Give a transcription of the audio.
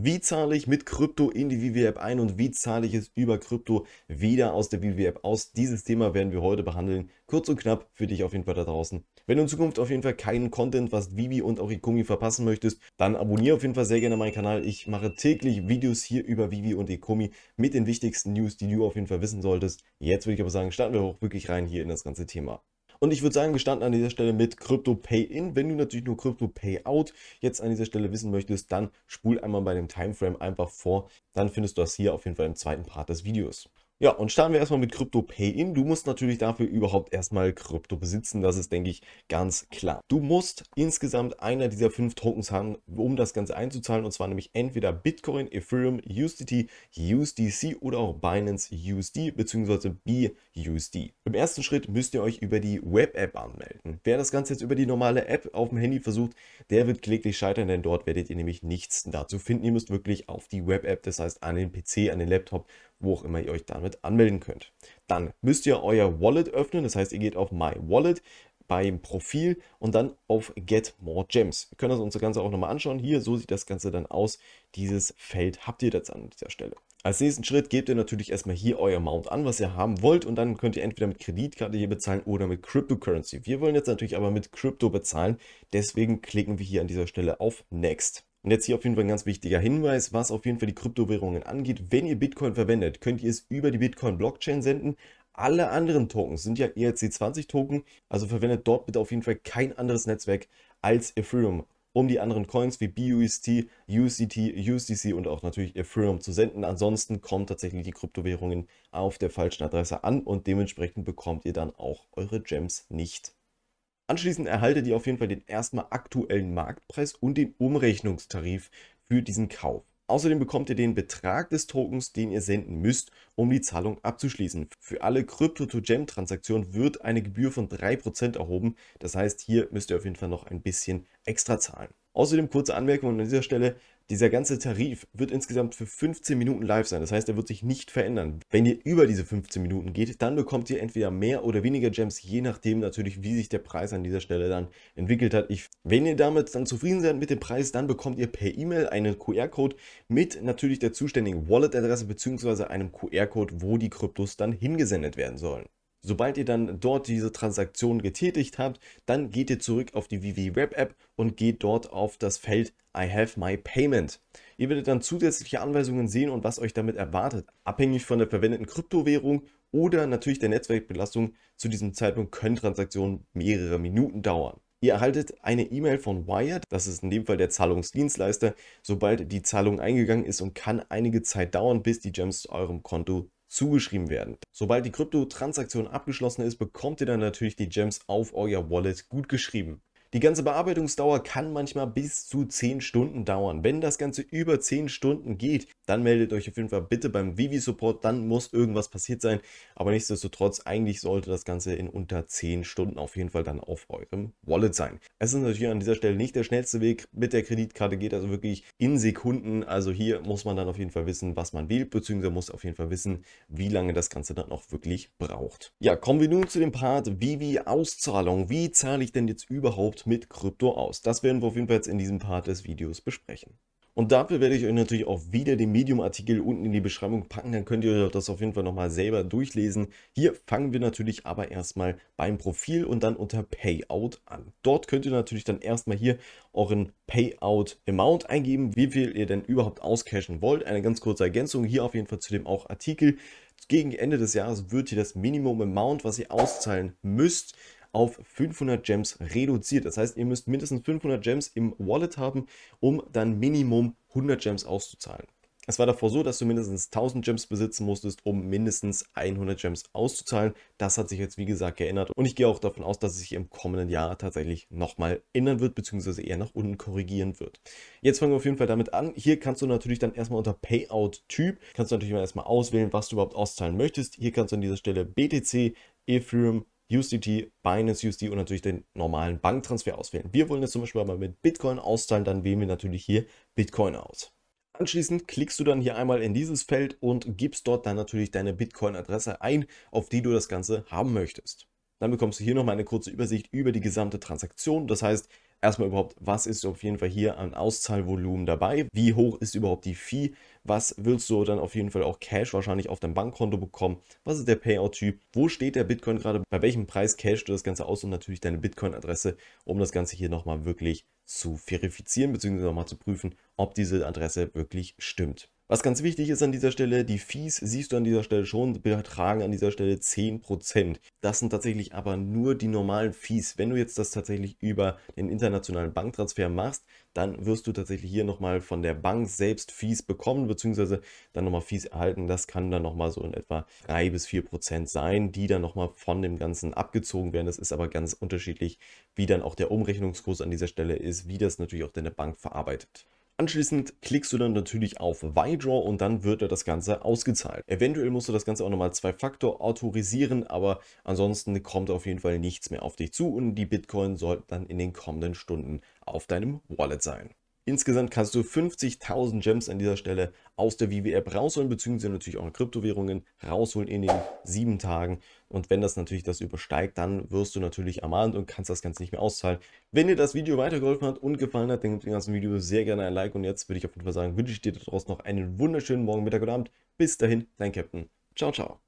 Wie zahle ich mit Krypto in die Vivi App ein und wie zahle ich es über Krypto wieder aus der Vivi App aus? Dieses Thema werden wir heute behandeln. Kurz und knapp für dich auf jeden Fall da draußen. Wenn du in Zukunft auf jeden Fall keinen Content, was Vivi und auch Ikumi verpassen möchtest, dann abonniere auf jeden Fall sehr gerne meinen Kanal. Ich mache täglich Videos hier über Vivi und Ikumi mit den wichtigsten News, die du auf jeden Fall wissen solltest. Jetzt würde ich aber sagen, starten wir auch wirklich rein hier in das ganze Thema. Und ich würde sagen, wir starten an dieser Stelle mit Crypto Pay In. Wenn du natürlich nur Crypto Pay Out jetzt an dieser Stelle wissen möchtest, dann spul einmal bei dem Timeframe einfach vor. Dann findest du das hier auf jeden Fall im zweiten Part des Videos. Ja, und starten wir erstmal mit Krypto Pay-In. Du musst natürlich dafür überhaupt erstmal Krypto besitzen. Das ist, denke ich, ganz klar. Du musst insgesamt einer dieser fünf Tokens haben, um das Ganze einzuzahlen. Und zwar nämlich entweder Bitcoin, Ethereum, USDT, USDC oder auch Binance USD bzw. BUSD. Im ersten Schritt müsst ihr euch über die Web-App anmelden. Wer das Ganze jetzt über die normale App auf dem Handy versucht, der wird kläglich scheitern, denn dort werdet ihr nämlich nichts dazu finden. Ihr müsst wirklich auf die Web-App, das heißt an den PC, an den Laptop, wo auch immer ihr euch damit damit anmelden könnt. Dann müsst ihr euer Wallet öffnen, das heißt, ihr geht auf My Wallet beim Profil und dann auf Get More Gems. Wir können uns das Ganze auch nochmal anschauen. Hier, so sieht das Ganze dann aus. Dieses Feld habt ihr jetzt an dieser Stelle. Als nächsten Schritt gebt ihr natürlich erstmal hier euer Mount an, was ihr haben wollt und dann könnt ihr entweder mit Kreditkarte hier bezahlen oder mit Cryptocurrency. Wir wollen jetzt natürlich aber mit Krypto bezahlen, deswegen klicken wir hier an dieser Stelle auf Next. Und jetzt hier auf jeden Fall ein ganz wichtiger Hinweis, was auf jeden Fall die Kryptowährungen angeht. Wenn ihr Bitcoin verwendet, könnt ihr es über die Bitcoin-Blockchain senden. Alle anderen Tokens sind ja ERC20-Token, also verwendet dort bitte auf jeden Fall kein anderes Netzwerk als Ethereum, um die anderen Coins wie BUST, UCT, USDC und auch natürlich Ethereum zu senden. Ansonsten kommen tatsächlich die Kryptowährungen auf der falschen Adresse an und dementsprechend bekommt ihr dann auch eure Gems nicht. Anschließend erhaltet ihr auf jeden Fall den erstmal aktuellen Marktpreis und den Umrechnungstarif für diesen Kauf. Außerdem bekommt ihr den Betrag des Tokens, den ihr senden müsst, um die Zahlung abzuschließen. Für alle Crypto-to-Gem-Transaktionen wird eine Gebühr von 3% erhoben. Das heißt, hier müsst ihr auf jeden Fall noch ein bisschen extra zahlen. Außerdem kurze Anmerkung an dieser Stelle, dieser ganze Tarif wird insgesamt für 15 Minuten live sein. Das heißt, er wird sich nicht verändern. Wenn ihr über diese 15 Minuten geht, dann bekommt ihr entweder mehr oder weniger Gems, je nachdem natürlich, wie sich der Preis an dieser Stelle dann entwickelt hat. Ich, wenn ihr damit dann zufrieden seid mit dem Preis, dann bekommt ihr per E-Mail einen QR-Code mit natürlich der zuständigen Wallet-Adresse bzw. einem QR-Code, wo die Kryptos dann hingesendet werden sollen. Sobald ihr dann dort diese Transaktion getätigt habt, dann geht ihr zurück auf die VV Web App und geht dort auf das Feld I have my payment. Ihr werdet dann zusätzliche Anweisungen sehen und was euch damit erwartet. Abhängig von der verwendeten Kryptowährung oder natürlich der Netzwerkbelastung zu diesem Zeitpunkt können Transaktionen mehrere Minuten dauern. Ihr erhaltet eine E-Mail von Wired, das ist in dem Fall der Zahlungsdienstleister, sobald die Zahlung eingegangen ist und kann einige Zeit dauern, bis die Gems zu eurem Konto zugeschrieben werden. Sobald die Krypto-Transaktion abgeschlossen ist, bekommt ihr dann natürlich die Gems auf euer Wallet gut geschrieben. Die ganze Bearbeitungsdauer kann manchmal bis zu 10 Stunden dauern. Wenn das Ganze über 10 Stunden geht, dann meldet euch auf jeden Fall bitte beim Vivi Support, dann muss irgendwas passiert sein. Aber nichtsdestotrotz, eigentlich sollte das Ganze in unter 10 Stunden auf jeden Fall dann auf eurem Wallet sein. Es ist natürlich an dieser Stelle nicht der schnellste Weg. Mit der Kreditkarte geht also wirklich in Sekunden. Also hier muss man dann auf jeden Fall wissen, was man wählt, beziehungsweise muss auf jeden Fall wissen, wie lange das Ganze dann auch wirklich braucht. Ja, kommen wir nun zu dem Part Vivi Auszahlung. Wie zahle ich denn jetzt überhaupt überhaupt mit Krypto aus? Das werden wir auf jeden Fall jetzt in diesem Part des Videos besprechen. Und dafür werde ich euch natürlich auch wieder den Medium-Artikel unten in die Beschreibung packen, dann könnt ihr euch das auf jeden Fall nochmal selber durchlesen. Hier fangen wir natürlich aber erstmal beim Profil und dann unter Payout an. Dort könnt ihr natürlich dann erstmal hier euren Payout-Amount eingeben, wie viel ihr denn überhaupt auscashen wollt. Eine ganz kurze Ergänzung hier auf jeden Fall zu dem auch Artikel. Gegen Ende des Jahres wird hier das Minimum Amount, was ihr auszahlen müsst, auf 500 Gems reduziert. Das heißt, ihr müsst mindestens 500 Gems im Wallet haben, um dann Minimum 100 Gems auszuzahlen. Es war davor so, dass du mindestens 1000 Gems besitzen musstest, um mindestens 100 Gems auszuzahlen. Das hat sich jetzt, wie gesagt, geändert. Und ich gehe auch davon aus, dass es sich im kommenden Jahr tatsächlich nochmal ändern wird, beziehungsweise eher nach unten korrigieren wird. Jetzt fangen wir auf jeden Fall damit an. Hier kannst du natürlich dann erstmal unter Payout-Typ, kannst du natürlich erstmal auswählen, was du überhaupt auszahlen möchtest. Hier kannst du an dieser Stelle BTC, Ethereum, USDT, Binance USD und natürlich den normalen Banktransfer auswählen. Wir wollen jetzt zum Beispiel mal mit Bitcoin auszahlen, dann wählen wir natürlich hier Bitcoin aus. Anschließend klickst du dann hier einmal in dieses Feld und gibst dort dann natürlich deine Bitcoin-Adresse ein, auf die du das Ganze haben möchtest. Dann bekommst du hier nochmal eine kurze Übersicht über die gesamte Transaktion. Das heißt, Erstmal überhaupt, was ist auf jeden Fall hier an Auszahlvolumen dabei? Wie hoch ist überhaupt die Fee? Was willst du dann auf jeden Fall auch Cash wahrscheinlich auf dein Bankkonto bekommen? Was ist der Payout-Typ? Wo steht der Bitcoin gerade? Bei welchem Preis cashst du das Ganze aus? Und natürlich deine Bitcoin-Adresse, um das Ganze hier nochmal wirklich zu verifizieren bzw. nochmal zu prüfen, ob diese Adresse wirklich stimmt. Was ganz wichtig ist an dieser Stelle, die Fees siehst du an dieser Stelle schon, betragen an dieser Stelle 10%. Das sind tatsächlich aber nur die normalen Fees. Wenn du jetzt das tatsächlich über den internationalen Banktransfer machst, dann wirst du tatsächlich hier nochmal von der Bank selbst Fees bekommen, beziehungsweise dann nochmal Fees erhalten. Das kann dann nochmal so in etwa 3 bis 4 sein, die dann nochmal von dem Ganzen abgezogen werden. Das ist aber ganz unterschiedlich, wie dann auch der Umrechnungskurs an dieser Stelle ist, wie das natürlich auch deine Bank verarbeitet. Anschließend klickst du dann natürlich auf Withdraw und dann wird dir das Ganze ausgezahlt. Eventuell musst du das Ganze auch nochmal Zwei-Faktor autorisieren, aber ansonsten kommt auf jeden Fall nichts mehr auf dich zu und die Bitcoin sollten dann in den kommenden Stunden auf deinem Wallet sein. Insgesamt kannst du 50.000 Gems an dieser Stelle aus der VW-App rausholen, beziehungsweise natürlich auch Kryptowährungen rausholen in den sieben Tagen. Und wenn das natürlich das übersteigt, dann wirst du natürlich ermahnt und kannst das Ganze nicht mehr auszahlen. Wenn dir das Video weitergeholfen hat und gefallen hat, dann gib dem ganzen Video sehr gerne ein Like. Und jetzt würde ich auf jeden Fall sagen, wünsche ich dir daraus noch einen wunderschönen Morgen, Mittag und Abend. Bis dahin, dein Captain. Ciao, ciao.